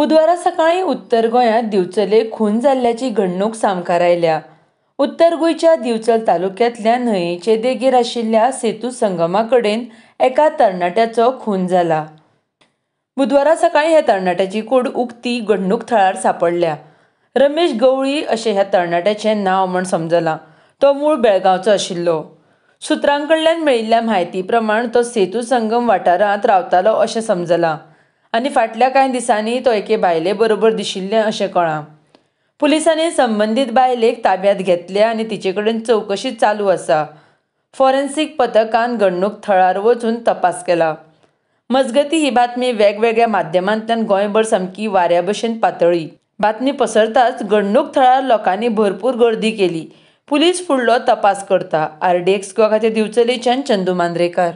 बुधवारा सकाळी उत्तर गोयात दिवचले खून जाल्ल्याची घडणूक सामकार आयल्या उत्तर गोंयच्या दिवचल तालुक्यातल्या न्हंयेचे देगेर आशिल्ल्या सेतू संगमा कडेन एका तरणाट्याचो खून जाला बुधवारा सकाळी ह्या तरणाट्याची कूड उक्ती घडणूक थळार सापडल्या रमेश गवळी अशें ह्या तरणाट्याचें नांव म्हण समजलां तो मूळ बेळगांवचो आशिल्लो सुत्रां कडल्यान मेळिल्ल्या म्हायती प्रमाण तो सेतू संगम वाठारांत रावतालो अशें समजलां आनी फाटल्या कांय दिसांनी तो एके बायले बरोबर दिशिल्लें अशें कळा पुलिसांनी संबंधित बायलेक ताब्यांत घेतल्या आनी तिचे कडेन चवकशी चालू आसा फॉरेन्सिक पथकान घडणूक थळार वचून तपास केला मजगती ही बातमी वेगवेगळ्या माध्यमांतल्यान गोंयभर सामकी वाऱ्या भशेन पातळी बातमी पसरताच घडणूक थळार लोकांनी भरपूर गर्दी केली पुलीस फुडलो तपास करता आर डी एक्स गोवा खातीर दिवचलेच्यान चंदू मांद्रेकार